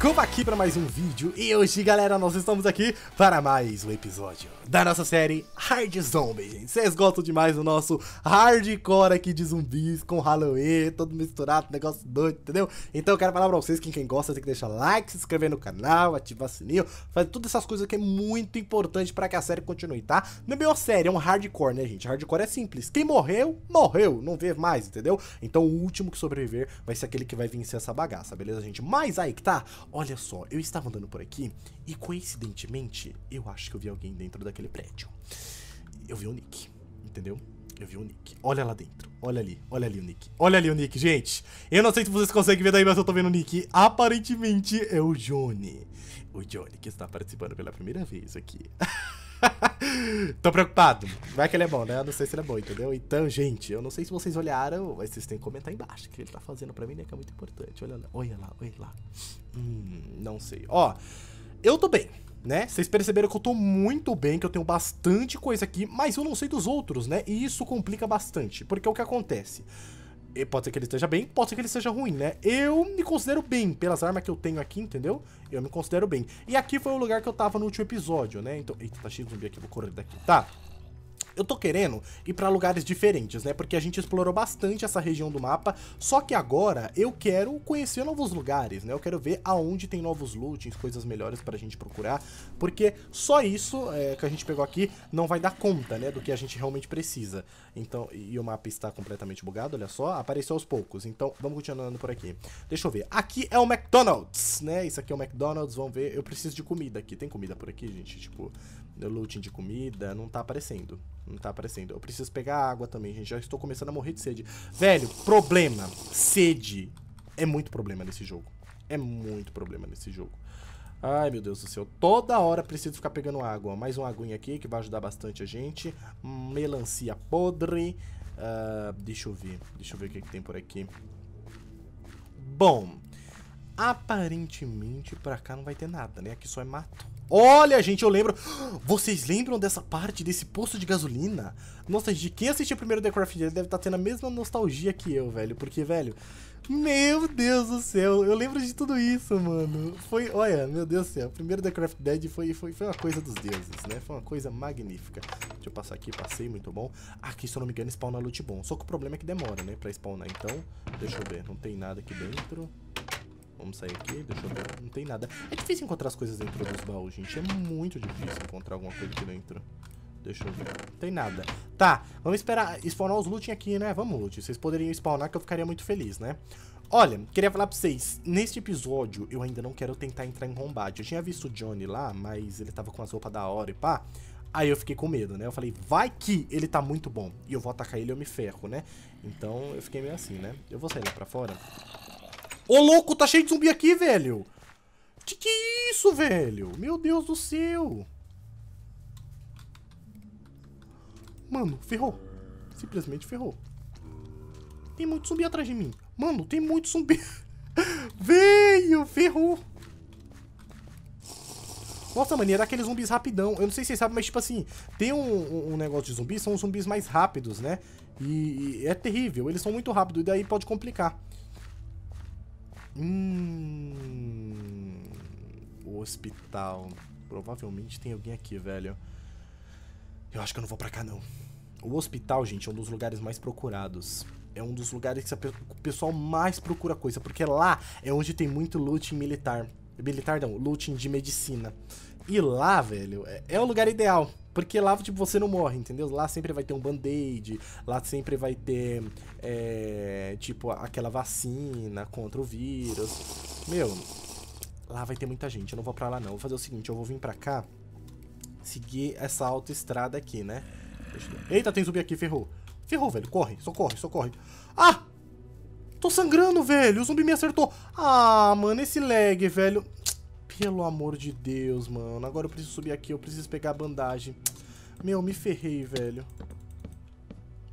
como aqui para mais um vídeo e hoje, galera, nós estamos aqui para mais um episódio da nossa série Hard Zombie, gente. Vocês gostam demais do nosso hardcore aqui de zumbis com Halloween, todo misturado, negócio doido, entendeu? Então eu quero falar pra vocês que quem gosta tem que deixar like, se inscrever no canal, ativar sininho, fazer todas essas coisas que é muito importante para que a série continue, tá? Não é melhor série, é um hardcore, né, gente? Hardcore é simples. Quem morreu, morreu, não vê mais, entendeu? Então o último que sobreviver vai ser aquele que vai vencer essa bagaça, beleza, gente? Mas aí que tá, Olha só, eu estava andando por aqui e coincidentemente eu acho que eu vi alguém dentro daquele prédio. Eu vi o Nick, entendeu? Eu vi o Nick. Olha lá dentro. Olha ali. Olha ali o Nick. Olha ali o Nick, gente. Eu não sei se vocês conseguem ver daí, mas eu tô vendo o Nick. Aparentemente é o Johnny. O Johnny que está participando pela primeira vez aqui. Tô preocupado. Vai é que ele é bom, né? Eu não sei se ele é bom, entendeu? Então, gente, eu não sei se vocês olharam, mas vocês têm que comentar embaixo o que ele tá fazendo pra mim, né? Que é muito importante. Olha lá, olha lá, olha lá. Hum, não sei. Ó, eu tô bem né? Vocês perceberam que eu tô muito bem, que eu tenho bastante coisa aqui, mas eu não sei dos outros, né? E isso complica bastante, porque o que acontece? pode ser que ele esteja bem, pode ser que ele seja ruim, né? Eu me considero bem pelas armas que eu tenho aqui, entendeu? Eu me considero bem. E aqui foi o lugar que eu tava no último episódio, né? Então, eita, tá cheio de zumbi aqui, vou correr daqui. Tá, eu tô querendo ir para lugares diferentes, né? Porque a gente explorou bastante essa região do mapa, só que agora eu quero conhecer novos lugares, né? Eu quero ver aonde tem novos lootings, coisas melhores pra gente procurar, porque só isso é, que a gente pegou aqui não vai dar conta, né? Do que a gente realmente precisa. Então, e o mapa está completamente bugado, olha só, apareceu aos poucos. Então, vamos continuando por aqui. Deixa eu ver. Aqui é o McDonald's, né? Isso aqui é o McDonald's, vamos ver. Eu preciso de comida aqui. Tem comida por aqui, gente? Tipo, looting de comida, não tá aparecendo. Não tá aparecendo. Eu preciso pegar água também, gente. Já estou começando a morrer de sede. Velho, problema. Sede. É muito problema nesse jogo. É muito problema nesse jogo. Ai, meu Deus do céu. Toda hora preciso ficar pegando água. Mais uma aguinha aqui que vai ajudar bastante a gente. Melancia podre. Uh, deixa eu ver. Deixa eu ver o que, é que tem por aqui. Bom, Aparentemente pra cá não vai ter nada, né? Aqui só é mato. Olha, gente, eu lembro... Vocês lembram dessa parte, desse posto de gasolina? Nossa, de quem assistiu primeiro The Craft Dead deve estar tá tendo a mesma nostalgia que eu, velho. Porque, velho... Meu Deus do céu, eu lembro de tudo isso, mano. Foi, olha, meu Deus do céu. O primeiro The Craft Dead foi, foi, foi uma coisa dos deuses, né? Foi uma coisa magnífica. Deixa eu passar aqui, passei, muito bom. Aqui, se eu não me engano, spawna loot bom. Só que o problema é que demora, né, pra spawnar. Então, deixa eu ver, não tem nada aqui dentro. Vamos sair aqui, deixa eu ver. Não tem nada. É difícil encontrar as coisas dentro dos baús, gente. É muito difícil encontrar alguma coisa aqui dentro. Deixa eu ver. Não tem nada. Tá, vamos esperar spawnar os looting aqui, né? Vamos, loot. Vocês poderiam spawnar que eu ficaria muito feliz, né? Olha, queria falar pra vocês, neste episódio eu ainda não quero tentar entrar em combate. Eu tinha visto o Johnny lá, mas ele tava com as roupas da hora e pá. Aí eu fiquei com medo, né? Eu falei, vai que ele tá muito bom. E eu vou atacar ele e eu me ferro, né? Então eu fiquei meio assim, né? Eu vou sair lá pra fora. Ô, louco, tá cheio de zumbi aqui, velho. Que que é isso, velho? Meu Deus do céu. Mano, ferrou. Simplesmente ferrou. Tem muito zumbi atrás de mim. Mano, tem muito zumbi. Veio, ferrou. Nossa, mano, era aqueles zumbis rapidão. Eu não sei se vocês sabem, mas tipo assim, tem um, um negócio de zumbi, são os zumbis mais rápidos, né? E, e, é terrível, eles são muito rápidos, e daí pode complicar. Hum. O hospital. Provavelmente tem alguém aqui, velho. Eu acho que eu não vou pra cá, não. O hospital, gente, é um dos lugares mais procurados. É um dos lugares que o pessoal mais procura coisa, porque lá é onde tem muito loot militar. Militar não, looting de medicina. E lá, velho, é, é o lugar ideal. Porque lá, tipo, você não morre, entendeu? Lá sempre vai ter um band-aid, lá sempre vai ter, é, tipo, aquela vacina contra o vírus. Meu, lá vai ter muita gente, eu não vou pra lá não. Vou fazer o seguinte, eu vou vir pra cá, seguir essa autoestrada aqui, né? Eu... Eita, tem zumbi aqui, ferrou. Ferrou, velho, corre, só corre, só corre. Ah! Tô sangrando, velho, o zumbi me acertou. Ah, mano, esse lag, velho. Pelo amor de Deus, mano. Agora eu preciso subir aqui, eu preciso pegar a bandagem. Meu, me ferrei, velho.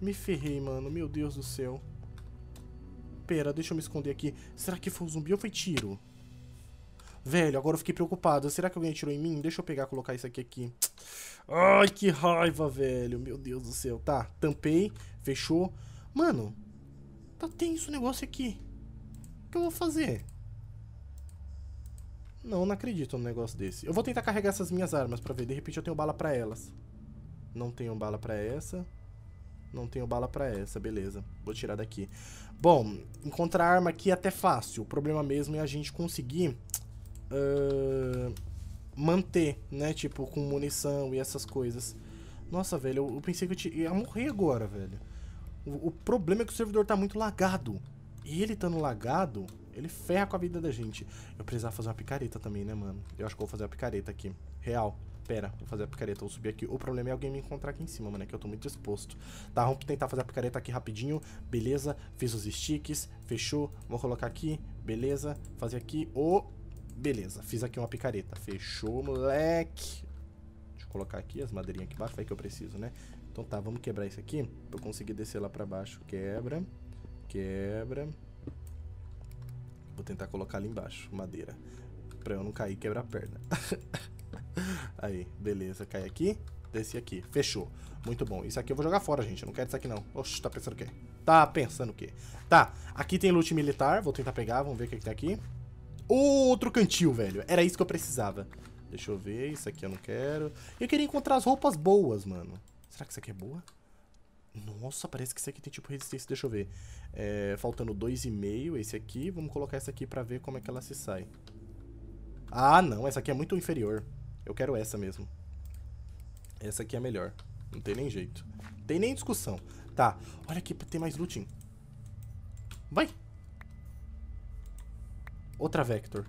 Me ferrei, mano. Meu Deus do céu. Pera, deixa eu me esconder aqui. Será que foi um zumbi ou foi tiro? Velho, agora eu fiquei preocupado. Será que alguém atirou em mim? Deixa eu pegar colocar isso aqui aqui. Ai, que raiva, velho. Meu Deus do céu. Tá, tampei. Fechou. Mano, tá tenso o negócio aqui. O que eu vou fazer? Não, não acredito num negócio desse. Eu vou tentar carregar essas minhas armas pra ver. De repente eu tenho bala pra elas. Não tenho bala pra essa. Não tenho bala pra essa, beleza. Vou tirar daqui. Bom, encontrar arma aqui é até fácil. O problema mesmo é a gente conseguir... Uh, manter, né? Tipo, com munição e essas coisas. Nossa, velho, eu, eu pensei que eu, ia morrer agora, velho. O, o problema é que o servidor tá muito lagado. E ele estando lagado, ele ferra com a vida da gente. Eu precisava fazer uma picareta também, né, mano? Eu acho que eu vou fazer uma picareta aqui. Real. Pera, vou fazer a picareta, vou subir aqui. O problema é alguém me encontrar aqui em cima, mano, é que eu tô muito disposto. Tá, vamos tentar fazer a picareta aqui rapidinho. Beleza, fiz os sticks, fechou. Vou colocar aqui, beleza. Fazer aqui, o... Oh, beleza, fiz aqui uma picareta. Fechou, moleque. Deixa eu colocar aqui as madeirinhas aqui embaixo, é que eu preciso, né? Então tá, vamos quebrar isso aqui pra eu conseguir descer lá pra baixo. Quebra, quebra, Vou tentar colocar ali embaixo, madeira. Pra eu não cair e quebrar a perna. Aí, beleza. Cai aqui, desci aqui. Fechou. Muito bom. Isso aqui eu vou jogar fora, gente. Eu não quero isso aqui, não. Oxe, tá pensando o quê? Tá pensando o quê? Tá, aqui tem loot militar. Vou tentar pegar, vamos ver o que, é que tem tá aqui. Outro cantil, velho. Era isso que eu precisava. Deixa eu ver. Isso aqui eu não quero. Eu queria encontrar as roupas boas, mano. Será que isso aqui é boa? Nossa, parece que esse aqui tem tipo resistência, deixa eu ver. É, faltando 2,5, esse aqui. Vamos colocar essa aqui pra ver como é que ela se sai. Ah, não, essa aqui é muito inferior. Eu quero essa mesmo. Essa aqui é melhor. Não tem nem jeito. Tem nem discussão. Tá, olha aqui, tem mais looting. Vai! Outra Vector.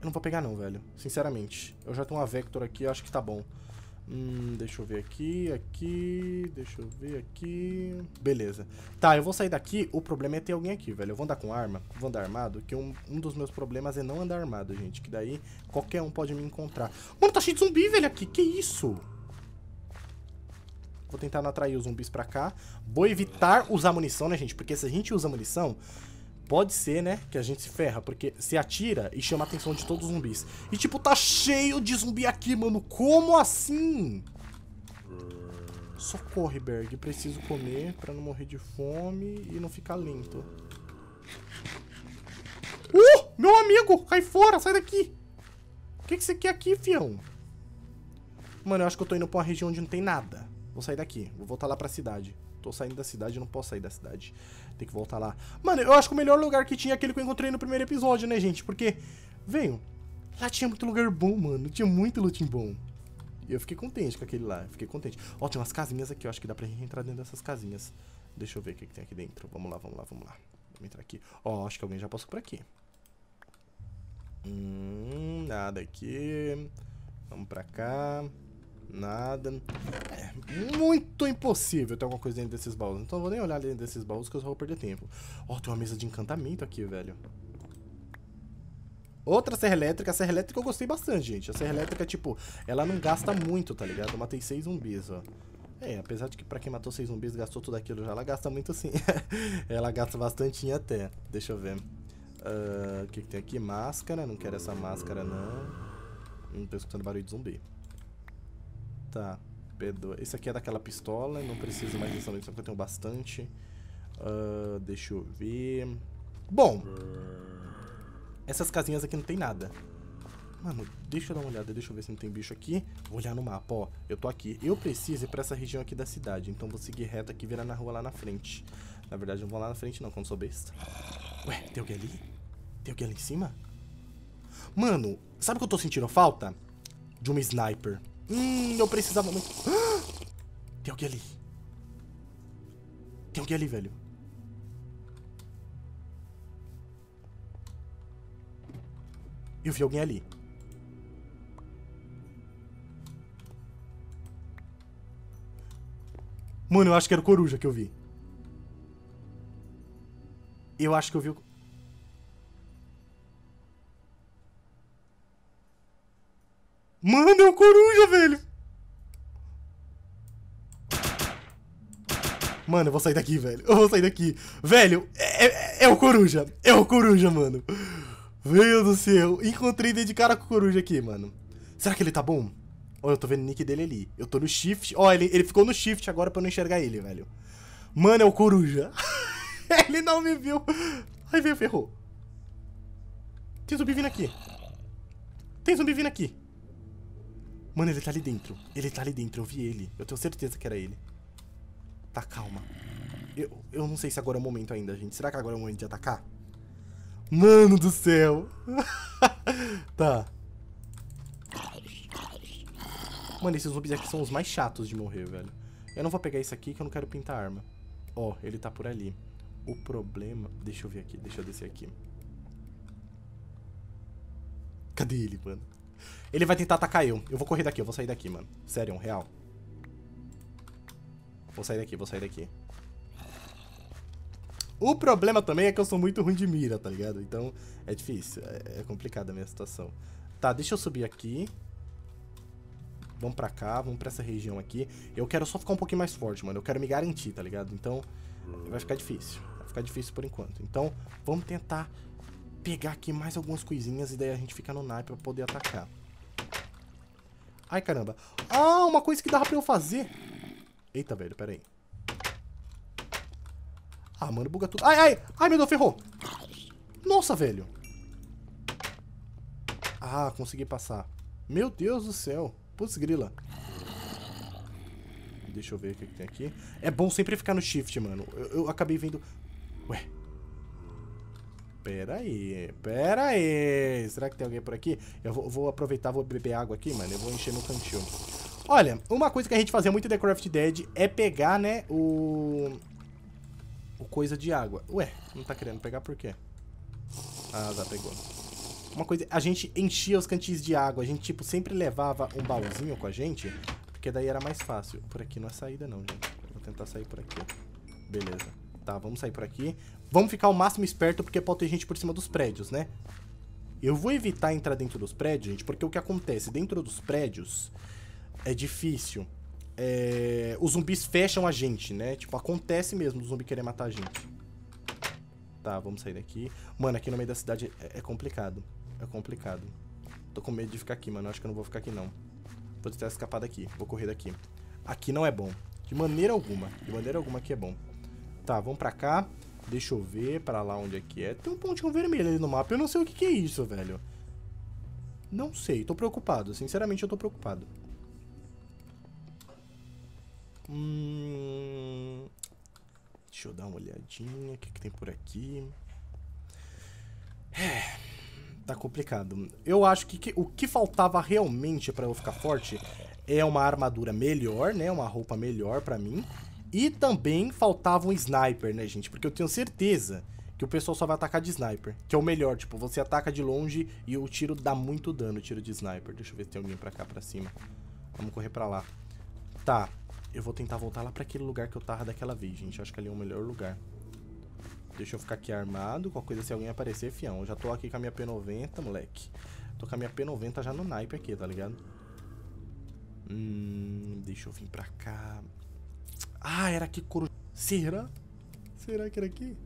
Eu não vou pegar não, velho. Sinceramente. Eu já tenho uma Vector aqui, eu acho que tá bom. Hum, deixa eu ver aqui, aqui, deixa eu ver aqui... Beleza. Tá, eu vou sair daqui, o problema é ter alguém aqui, velho. Eu vou andar com arma, vou andar armado, que um, um dos meus problemas é não andar armado, gente. Que daí qualquer um pode me encontrar. Mano, tá cheio de zumbi, velho, aqui, que isso? Vou tentar não atrair os zumbis pra cá. Vou evitar usar munição, né, gente? Porque se a gente usa munição, pode ser, né, que a gente se ferra, porque se atira e chama a atenção de todos os zumbis. E, tipo, tá cheio de zumbi aqui, mano. Como assim? Socorre, Berg. Preciso comer pra não morrer de fome e não ficar lento. Uh! Meu amigo! Cai fora! Sai daqui! O que, que você quer aqui, fião? Mano, eu acho que eu tô indo pra uma região onde não tem nada. Vou sair daqui. Vou voltar lá pra cidade tô saindo da cidade, não posso sair da cidade. Tem que voltar lá. Mano, eu acho que o melhor lugar que tinha é aquele que eu encontrei no primeiro episódio, né, gente? Porque, venho, lá tinha muito lugar bom, mano. Tinha muito looting bom. E eu fiquei contente com aquele lá, fiquei contente. Ó, tem umas casinhas aqui, eu acho que dá pra gente entrar dentro dessas casinhas. Deixa eu ver o que, que tem aqui dentro. Vamos lá, vamos lá, vamos lá. Vamos entrar aqui. Ó, acho que alguém já passou por aqui. Hum, nada aqui. Vamos pra cá. Nada. É muito impossível ter alguma coisa dentro desses baús. Então eu vou nem olhar dentro desses baús que eu só vou perder tempo. Ó, oh, tem uma mesa de encantamento aqui, velho. Outra serra elétrica. A serra elétrica eu gostei bastante, gente. A serra elétrica, tipo, ela não gasta muito, tá ligado? Eu matei seis zumbis, ó. É, apesar de que pra quem matou seis zumbis gastou tudo aquilo já, ela gasta muito sim. ela gasta bastante até. Deixa eu ver. Ah, o uh, que, que tem aqui? Máscara. Não quero essa máscara, não. Não tô escutando barulho de zumbi. Tá, Esse aqui é daquela pistola, não preciso mais dessa porque eu tenho bastante. Uh, deixa eu ver... Bom, essas casinhas aqui não tem nada. Mano, deixa eu dar uma olhada, deixa eu ver se não tem bicho aqui. Vou olhar no mapa, ó. Eu tô aqui. Eu preciso ir pra essa região aqui da cidade. Então vou seguir reto aqui e virar na rua lá na frente. Na verdade, eu não vou lá na frente não, quando sou besta. Ué, tem alguém ali? Tem alguém ali em cima? Mano, sabe o que eu tô sentindo falta? De uma sniper. Hum, eu precisava muito. Ah! Tem alguém ali. Tem alguém ali, velho. Eu vi alguém ali. Mano, eu acho que era o coruja que eu vi. Eu acho que eu vi o... Mano, é o um coruja, velho. Mano, eu vou sair daqui, velho. Eu vou sair daqui. Velho, é, é, é o coruja. É o coruja, mano. Meu do céu. Encontrei de cara com o coruja aqui, mano. Será que ele tá bom? Olha, eu tô vendo o nick dele ali. Eu tô no shift. Ó, ele, ele ficou no shift agora pra eu não enxergar ele, velho. Mano, é o coruja. ele não me viu. Ai, veio, ferrou. Tem zumbi vindo aqui. Tem zumbi vindo aqui. Mano, ele tá ali dentro. Ele tá ali dentro, eu vi ele. Eu tenho certeza que era ele. Tá, calma. Eu, eu não sei se agora é o momento ainda, gente. Será que agora é o momento de atacar? Mano do céu. tá. Mano, esses zumbis aqui são os mais chatos de morrer, velho. Eu não vou pegar isso aqui que eu não quero pintar arma. Ó, oh, ele tá por ali. O problema... Deixa eu ver aqui, deixa eu descer aqui. Cadê ele, mano? Ele vai tentar atacar eu. Eu vou correr daqui, eu vou sair daqui, mano. Sério, um real. Vou sair daqui, vou sair daqui. O problema também é que eu sou muito ruim de mira, tá ligado? Então é difícil, é, é complicada a minha situação. Tá, deixa eu subir aqui. Vamos pra cá, vamos pra essa região aqui. Eu quero só ficar um pouquinho mais forte, mano. Eu quero me garantir, tá ligado? Então vai ficar difícil. Vai ficar difícil por enquanto. Então vamos tentar pegar aqui mais algumas coisinhas e daí a gente fica no naipe pra poder atacar. Ai, caramba. Ah, uma coisa que dava pra eu fazer. Eita, velho, pera aí. Ah, mano, buga tudo. Ai, ai! Ai, meu Deus, ferrou! Nossa, velho! Ah, consegui passar. Meu Deus do céu. Putz, grila. Deixa eu ver o que, tem aqui. É bom sempre ficar no shift, mano. Eu, eu acabei vendo... Ué, Pera aí, pera aí. Será que tem alguém por aqui? Eu vou, vou aproveitar, vou beber água aqui, mano. Eu vou encher meu cantinho Olha, uma coisa que a gente fazia muito em The Craft Dead é pegar, né, o... O coisa de água. Ué, não tá querendo pegar por quê? Ah, já pegou. Uma coisa, a gente enchia os cantis de água. A gente, tipo, sempre levava um baúzinho com a gente, porque daí era mais fácil. Por aqui não é saída não, gente. Vou tentar sair por aqui. Beleza. Tá, vamos sair por aqui. Vamos ficar o máximo esperto porque pode ter gente por cima dos prédios, né? Eu vou evitar entrar dentro dos prédios, gente, porque o que acontece? Dentro dos prédios é difícil. É... Os zumbis fecham a gente, né? Tipo, acontece mesmo do zumbi querer matar a gente. Tá, vamos sair daqui. Mano, aqui no meio da cidade é, é complicado. É complicado. Tô com medo de ficar aqui, mano. Acho que eu não vou ficar aqui, não. Vou tentar escapar daqui. Vou correr daqui. Aqui não é bom. De maneira alguma. De maneira alguma aqui é bom. Tá, vamos pra cá. Deixa eu ver pra lá onde é que é. Tem um pontinho vermelho ali no mapa. Eu não sei o que, que é isso, velho. Não sei. Tô preocupado. Sinceramente, eu tô preocupado. Hum... Deixa eu dar uma olhadinha. O que, que tem por aqui? É... Tá complicado. Eu acho que, que o que faltava realmente pra eu ficar forte é uma armadura melhor, né? Uma roupa melhor pra mim. E também faltava um sniper, né, gente? Porque eu tenho certeza que o pessoal só vai atacar de sniper, que é o melhor. Tipo, você ataca de longe e o tiro dá muito dano, o tiro de sniper. Deixa eu ver se tem alguém pra cá, pra cima. Vamos correr pra lá. Tá, eu vou tentar voltar lá pra aquele lugar que eu tava daquela vez, gente. Acho que ali é o melhor lugar. Deixa eu ficar aqui armado. Qualquer coisa, se alguém aparecer, fião. Eu já tô aqui com a minha P90, moleque. Tô com a minha P90 já no naipe aqui, tá ligado? Hum, deixa eu vir pra cá. Ah, era aqui Coro... Será? Será que era aqui?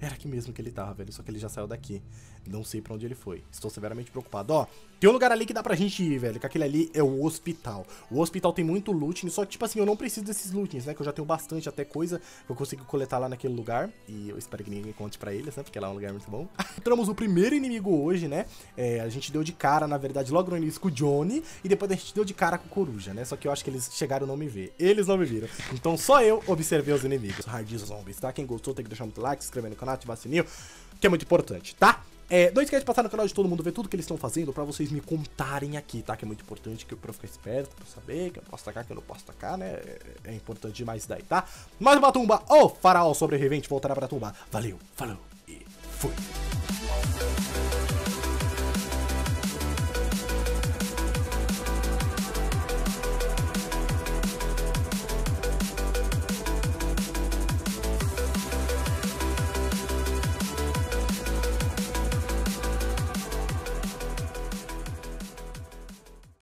Era aqui mesmo que ele tava, velho. Só que ele já saiu daqui. Não sei para onde ele foi. Estou severamente preocupado. Ó, tem um lugar ali que dá pra gente ir, velho. Que aquele ali é o hospital. O hospital tem muito looting, só que, tipo assim, eu não preciso desses lootings, né? Que eu já tenho bastante até coisa que eu consigo coletar lá naquele lugar. E eu espero que ninguém conte pra eles, né? Porque lá é um lugar muito bom. Entramos o primeiro inimigo hoje, né? É, a gente deu de cara, na verdade, logo no início com o Johnny. E depois a gente deu de cara com o Coruja, né? Só que eu acho que eles chegaram a não me ver. Eles não me viram. Então só eu observei os inimigos. Hard zombies, tá? Quem gostou tem que deixar muito like, se inscrever no canal, ativar o sininho. Que é muito importante, tá? É, não esquece de passar no canal de todo mundo, ver tudo que eles estão fazendo pra vocês me contarem aqui, tá? Que é muito importante que eu, pra eu ficar esperto, pra saber que eu posso tacar, que eu não posso tacar, né? É, é importante demais isso daí, tá? Mais uma tumba, o oh, faraó sobrevivente voltará pra tumba. Valeu, falou e fui!